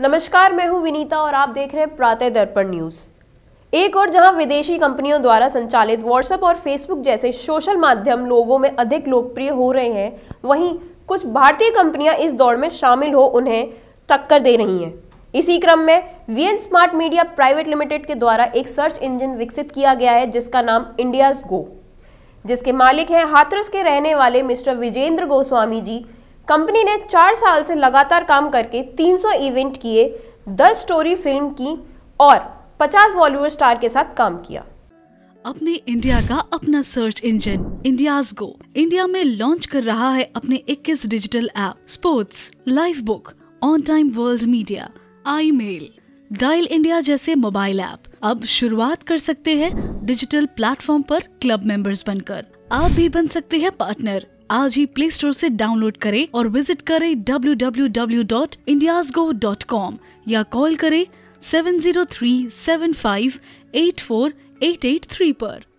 नमस्कार मैं हूं विनीता और आप देख रहे हैं प्रातः दर्पण न्यूज एक और जहां विदेशी कंपनियों द्वारा संचालित व्हाट्सएप और फेसबुक जैसे सोशल माध्यम लोगों में अधिक लोकप्रिय हो रहे हैं वहीं कुछ भारतीय कंपनियां इस दौड़ में शामिल हो उन्हें टक्कर दे रही हैं इसी क्रम में VN smart media private limited के द्वारा एक सर्च इंजन विकसित किया गया है जिसका नाम इंडियाज गो जिसके मालिक हैं हाथरस के रहने वाले मिस्टर विजेंद्र गोस्वामी जी कंपनी ने चार साल से लगातार काम करके 300 इवेंट किए 10 स्टोरी फिल्म की और 50 बॉलीवुड स्टार के साथ काम किया अपने इंडिया का अपना search engine India's go India में लॉन्च कर रहा है अपने 21 digital app sports life book on time world media I mail dial India जैसे मोबाइल ऐप अब शुरुआत कर सकते हैं डिजिटल प्लेटफॉर्म पर क्लब मेंबर्स बनकर आप भी बन सकते हैं पार्टनर आज ही प्ले स्टोर से डाउनलोड करें और विजिट करें www.indiasgo.com या कॉल करें 7037584883 पर